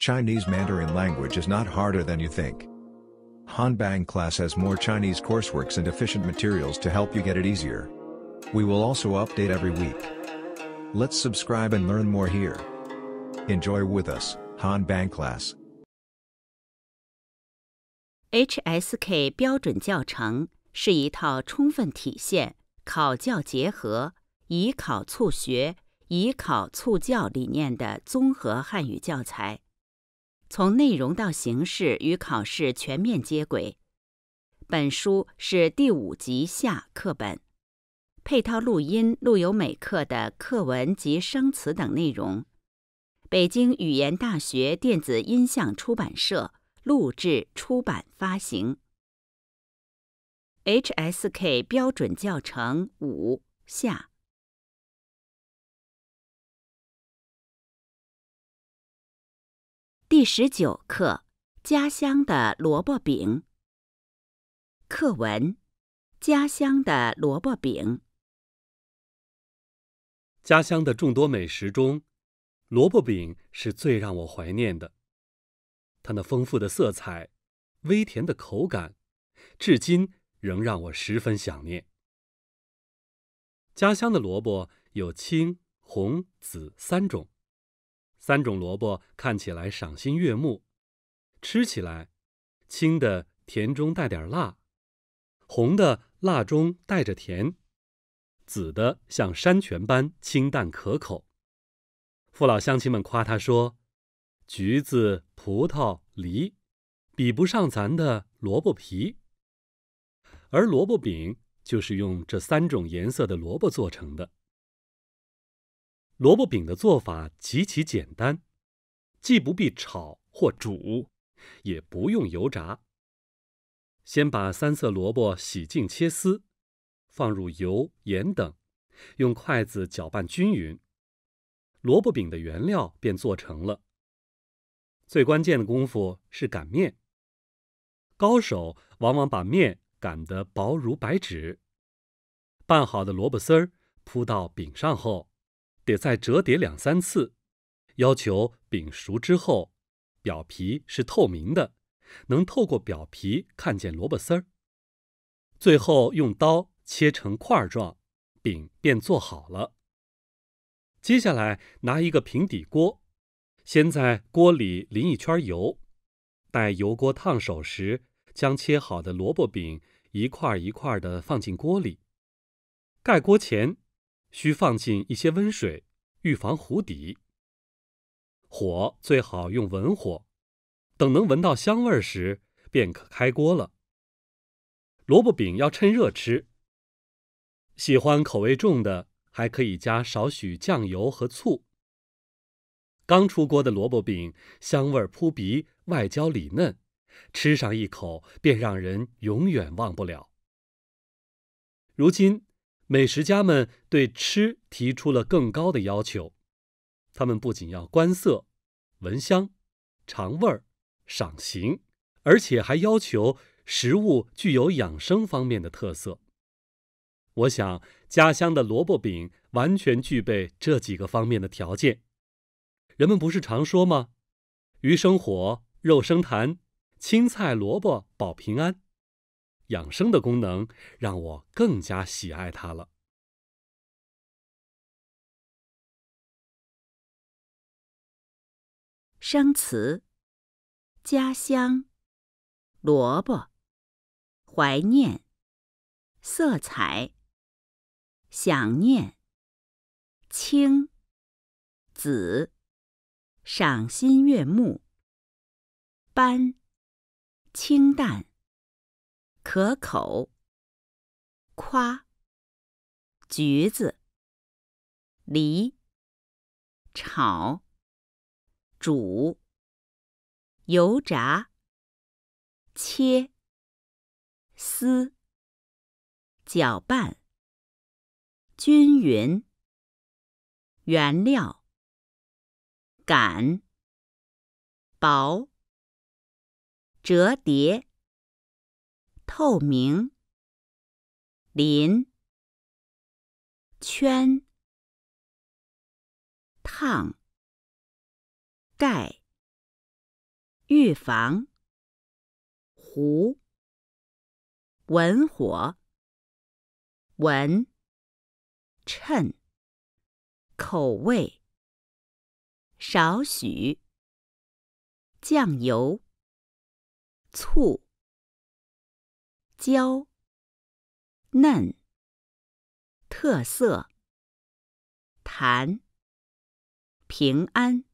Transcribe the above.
Chinese Mandarin language is not harder than you think. Hanbang class has more Chinese courseworks and efficient materials to help you get it easier. We will also update every week. Let's subscribe and learn more here. Enjoy with us, Hanbang class. HSK 标准教程是一套充分体现考教结合、以考促学、以考促教理念的综合汉语教材。从内容到形式与考试全面接轨，本书是第五集下课本，配套录音录有每课的课文及生词等内容。北京语言大学电子音像出版社录制出版发行。HSK 标准教程五下。第十九课《家乡的萝卜饼》课文：家乡的萝卜饼。家乡的众多美食中，萝卜饼是最让我怀念的。它那丰富的色彩、微甜的口感，至今仍让我十分想念。家乡的萝卜有青、红、紫三种。三种萝卜看起来赏心悦目，吃起来，青的甜中带点辣，红的辣中带着甜，紫的像山泉般清淡可口。父老乡亲们夸他说：“橘子、葡萄、梨，比不上咱的萝卜皮。”而萝卜饼就是用这三种颜色的萝卜做成的。萝卜饼的做法极其简单，既不必炒或煮，也不用油炸。先把三色萝卜洗净切丝，放入油、盐等，用筷子搅拌均匀，萝卜饼的原料便做成了。最关键的功夫是擀面，高手往往把面擀得薄如白纸。拌好的萝卜丝儿铺到饼上后。再折叠两三次，要求饼熟之后，表皮是透明的，能透过表皮看见萝卜丝儿。最后用刀切成块状，饼便做好了。接下来拿一个平底锅，先在锅里淋一圈油，待油锅烫手时，将切好的萝卜饼一块一块的放进锅里，盖锅前。需放进一些温水，预防糊底。火最好用文火，等能闻到香味时，便可开锅了。萝卜饼要趁热吃。喜欢口味重的，还可以加少许酱油和醋。刚出锅的萝卜饼，香味扑鼻，外焦里嫩，吃上一口便让人永远忘不了。如今。美食家们对吃提出了更高的要求，他们不仅要观色、闻香、尝味儿、赏形，而且还要求食物具有养生方面的特色。我想家乡的萝卜饼完全具备这几个方面的条件。人们不是常说吗？鱼生火，肉生痰，青菜萝卜保平安。养生的功能让我更加喜爱它了。生词：家乡、萝卜、怀念、色彩、想念、青、紫、赏心悦目、斑、清淡。可口，夸，橘子，梨，炒，煮，油炸，切，丝，搅拌，均匀，原料，擀，薄，折叠。透明，磷圈，烫，盖预防，糊，文火，闻，衬，口味，少许，酱油，醋。娇嫩，特色，谈平安。